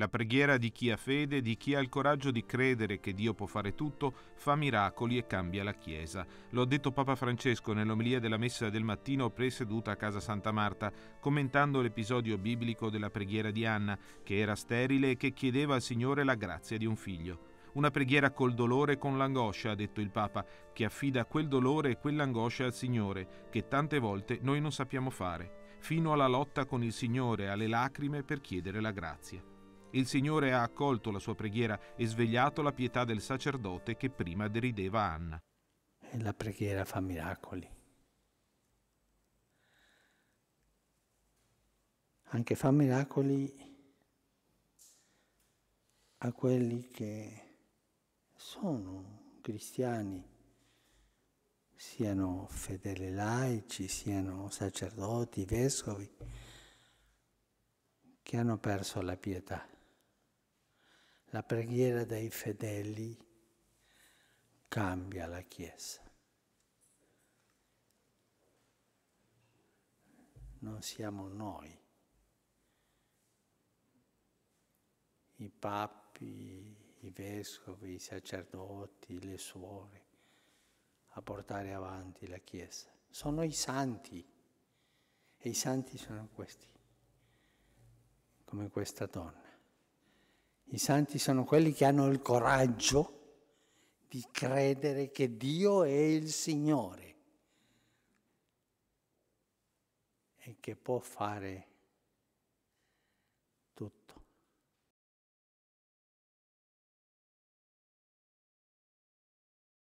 La preghiera di chi ha fede, di chi ha il coraggio di credere che Dio può fare tutto, fa miracoli e cambia la Chiesa. Lo ha detto Papa Francesco nell'omelia della messa del mattino presieduta a casa Santa Marta, commentando l'episodio biblico della preghiera di Anna, che era sterile e che chiedeva al Signore la grazia di un figlio. Una preghiera col dolore e con l'angoscia, ha detto il Papa, che affida quel dolore e quell'angoscia al Signore, che tante volte noi non sappiamo fare, fino alla lotta con il Signore, alle lacrime per chiedere la grazia. Il Signore ha accolto la sua preghiera e svegliato la pietà del sacerdote che prima derideva Anna. E la preghiera fa miracoli. Anche fa miracoli a quelli che sono cristiani, siano fedeli laici, siano sacerdoti, vescovi, che hanno perso la pietà la preghiera dei fedeli cambia la Chiesa. Non siamo noi, i papi, i vescovi, i sacerdoti, le suore, a portare avanti la Chiesa. Sono i santi e i santi sono questi, come questa donna. I santi sono quelli che hanno il coraggio di credere che Dio è il Signore e che può fare tutto.